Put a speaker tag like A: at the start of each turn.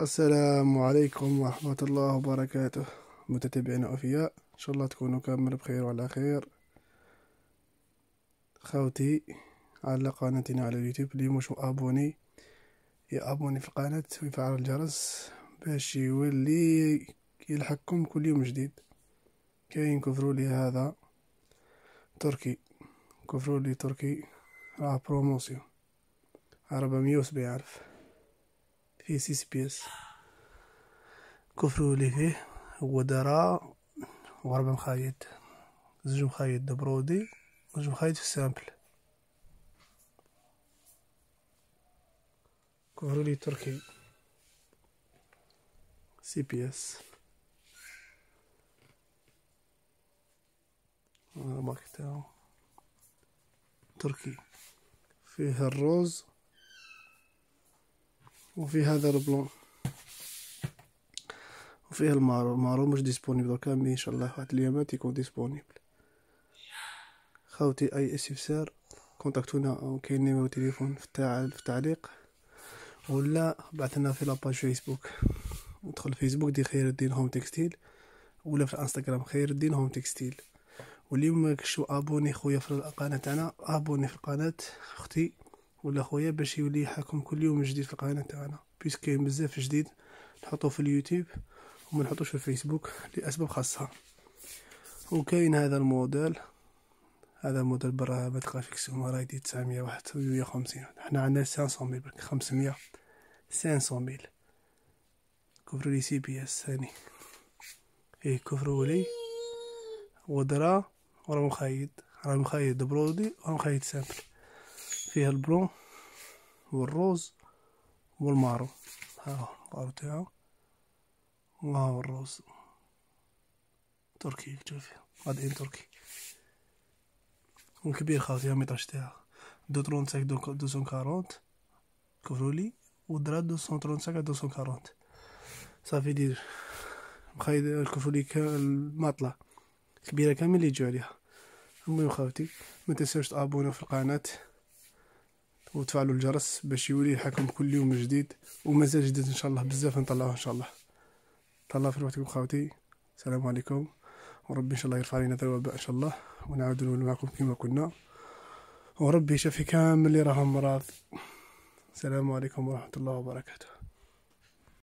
A: السلام عليكم ورحمة الله وبركاته متتبعينا أوفياء إن شاء الله تكونوا كامل بخير وعلى خير خوتي على قناتنا على اليوتيوب اللي مش أبوني يا أبوني في القناة ويفعل الجرس باش يولي يلحقكم كل يوم جديد كاين كفرولي هذا تركي كفرولي تركي راه بروموسيون أربعمية ألف فيه سيس بيس كفرو لي فيه هو دارا وربع مخايد زوج مخايد برودي وزوج مخايد في السامبل كفرو لي تركي سي بي اس المارك تاعو تركي فيه الروز وفي هذا البلون وفيه المارو المارو مش ديسبونيبل دوكا مي ان شاء الله واحد اليومات يكون ديسبونيبل خاوتي اي استفسار كونتاكتونا او كاين نيميرو تليفون في التعليق ولا بعثنا في لاباج فيسبوك ندخل فيسبوك دي خير الدين هوم تكستيل ولا في الانستغرام خير الدين هوم تكستيل واليوم ماكش ابوني خويا في القناه تاعنا ابوني في القناه اختي ولا خويا باش يولي يحاكم كل يوم جديد في القناه تاعنا بيس كاين بزاف جديد نحطوه في اليوتيوب وما نحطوش في الفيسبوك لاسباب خاصه وكاين هذا الموديل هذا موديل برا غرافيكس هما رايدي 951 حنا عندنا 500 ميل برك 500 500 ميل كفر لي سي بي اس ثاني ايه كفر ولي ودرا ورا مخيط راه مخيط برودي ورا مخيط سامبل فيها والروز والمارو ها هو المارو تاعو وها هو الروز تركي شوفي غاديين تركي والكبير خاوتي ميطاج تاعها دو ترون ساك دو دو كارونت كفرولي ودرا دو سون ترون ساك دو كارونت صافي دير خايد الكفرولي الماطلة كبيرة كامل يجو عليها المهم خاوتي متنساوش تابونو في القناة وتفعلوا الجرس باش يولي يلحقكم كل يوم جديد ومازال جديد ان شاء الله بزاف نطلعوه ان شاء الله طلع في روحتكم خاوتي السلام عليكم وربي ان شاء الله يرفع علينا ذا الوباء ان شاء الله ونعاود نولي معكم كما كنا وربي يشفي كامل اللي راهم مرض السلام عليكم ورحمه الله وبركاته